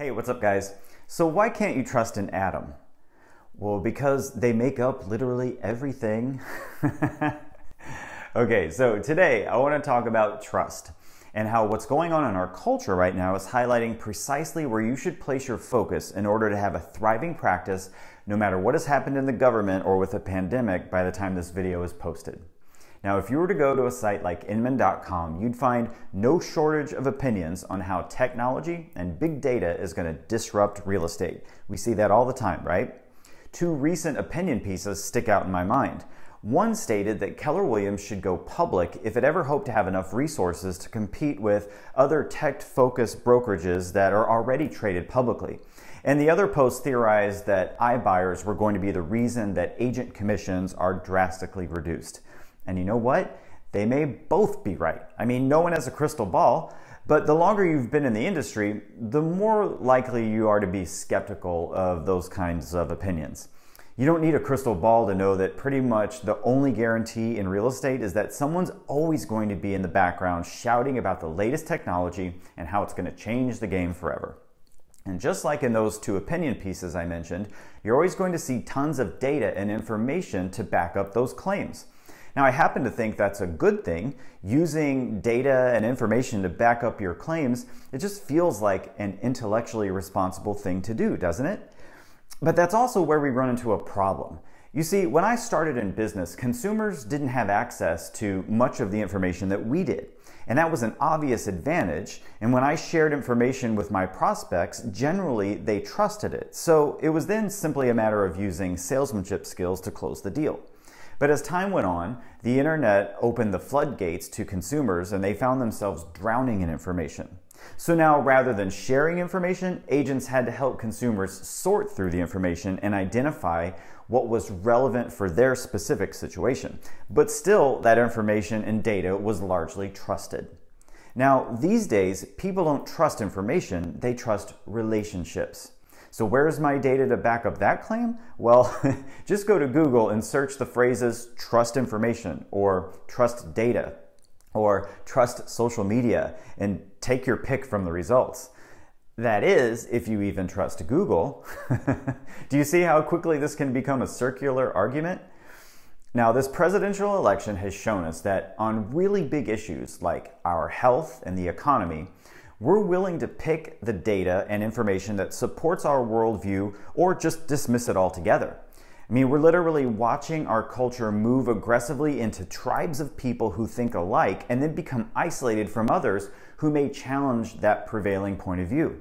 Hey, what's up, guys? So, why can't you trust an atom? Well, because they make up literally everything. okay, so today I want to talk about trust and how what's going on in our culture right now is highlighting precisely where you should place your focus in order to have a thriving practice no matter what has happened in the government or with a pandemic by the time this video is posted. Now, if you were to go to a site like Inman.com, you'd find no shortage of opinions on how technology and big data is going to disrupt real estate. We see that all the time, right? Two recent opinion pieces stick out in my mind. One stated that Keller Williams should go public if it ever hoped to have enough resources to compete with other tech focused brokerages that are already traded publicly. And the other post theorized that iBuyers were going to be the reason that agent commissions are drastically reduced. And you know what? They may both be right. I mean, no one has a crystal ball, but the longer you've been in the industry, the more likely you are to be skeptical of those kinds of opinions. You don't need a crystal ball to know that pretty much the only guarantee in real estate is that someone's always going to be in the background shouting about the latest technology and how it's going to change the game forever. And just like in those two opinion pieces I mentioned, you're always going to see tons of data and information to back up those claims. Now, I happen to think that's a good thing. Using data and information to back up your claims, it just feels like an intellectually responsible thing to do, doesn't it? But that's also where we run into a problem. You see, when I started in business, consumers didn't have access to much of the information that we did. And that was an obvious advantage. And when I shared information with my prospects, generally they trusted it. So it was then simply a matter of using salesmanship skills to close the deal. But as time went on, the internet opened the floodgates to consumers and they found themselves drowning in information. So now, rather than sharing information, agents had to help consumers sort through the information and identify what was relevant for their specific situation. But still, that information and data was largely trusted. Now, these days, people don't trust information, they trust relationships. So where's my data to back up that claim? Well, just go to Google and search the phrases trust information or trust data or trust social media and take your pick from the results. That is, if you even trust Google. Do you see how quickly this can become a circular argument? Now, this presidential election has shown us that on really big issues like our health and the economy, we're willing to pick the data and information that supports our worldview or just dismiss it altogether. I mean, we're literally watching our culture move aggressively into tribes of people who think alike and then become isolated from others who may challenge that prevailing point of view.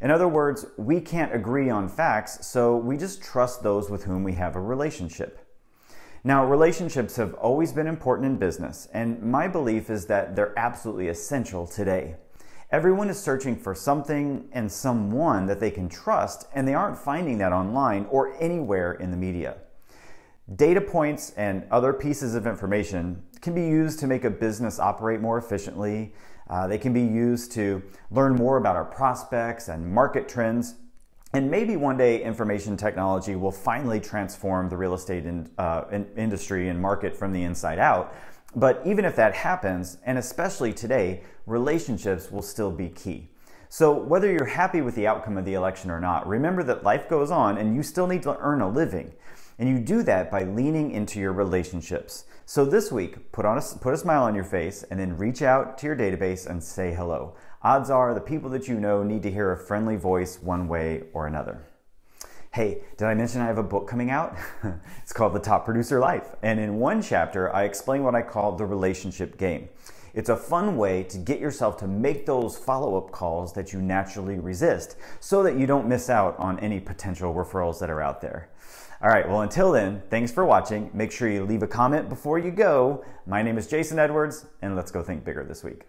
In other words, we can't agree on facts, so we just trust those with whom we have a relationship. Now, relationships have always been important in business, and my belief is that they're absolutely essential today. Everyone is searching for something and someone that they can trust, and they aren't finding that online or anywhere in the media. Data points and other pieces of information can be used to make a business operate more efficiently. Uh, they can be used to learn more about our prospects and market trends, and maybe one day information technology will finally transform the real estate in, uh, in industry and market from the inside out. But even if that happens, and especially today, relationships will still be key. So, whether you're happy with the outcome of the election or not, remember that life goes on and you still need to earn a living. And you do that by leaning into your relationships. So, this week, put, on a, put a smile on your face and then reach out to your database and say hello. Odds are the people that you know need to hear a friendly voice one way or another. Hey, did I mention I have a book coming out? it's called The Top Producer Life. And in one chapter, I explain what I call the relationship game. It's a fun way to get yourself to make those follow up calls that you naturally resist so that you don't miss out on any potential referrals that are out there. All right, well, until then, thanks for watching. Make sure you leave a comment before you go. My name is Jason Edwards, and let's go think bigger this week.